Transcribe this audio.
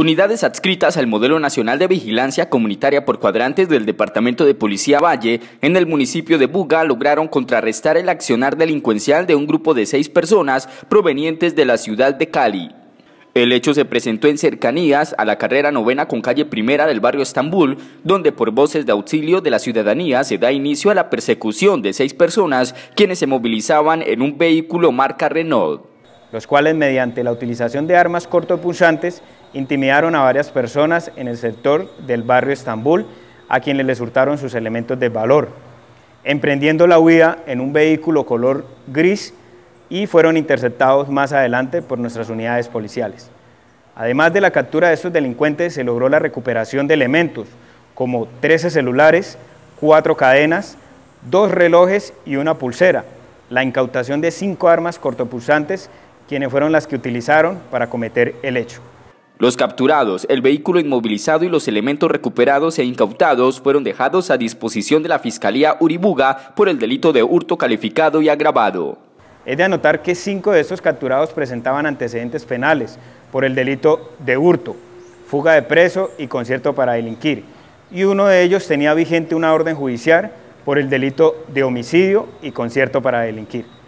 Unidades adscritas al Modelo Nacional de Vigilancia Comunitaria por Cuadrantes del Departamento de Policía Valle en el municipio de Buga lograron contrarrestar el accionar delincuencial de un grupo de seis personas provenientes de la ciudad de Cali. El hecho se presentó en cercanías a la carrera novena con calle primera del barrio Estambul, donde por voces de auxilio de la ciudadanía se da inicio a la persecución de seis personas quienes se movilizaban en un vehículo marca Renault los cuales mediante la utilización de armas cortopunzantes intimidaron a varias personas en el sector del barrio Estambul, a quienes les hurtaron sus elementos de valor, emprendiendo la huida en un vehículo color gris y fueron interceptados más adelante por nuestras unidades policiales. Además de la captura de estos delincuentes, se logró la recuperación de elementos como 13 celulares, 4 cadenas, 2 relojes y una pulsera, la incautación de 5 armas cortopulsantes quienes fueron las que utilizaron para cometer el hecho. Los capturados, el vehículo inmovilizado y los elementos recuperados e incautados fueron dejados a disposición de la Fiscalía Uribuga por el delito de hurto calificado y agravado. Es de anotar que cinco de estos capturados presentaban antecedentes penales por el delito de hurto, fuga de preso y concierto para delinquir, y uno de ellos tenía vigente una orden judicial por el delito de homicidio y concierto para delinquir.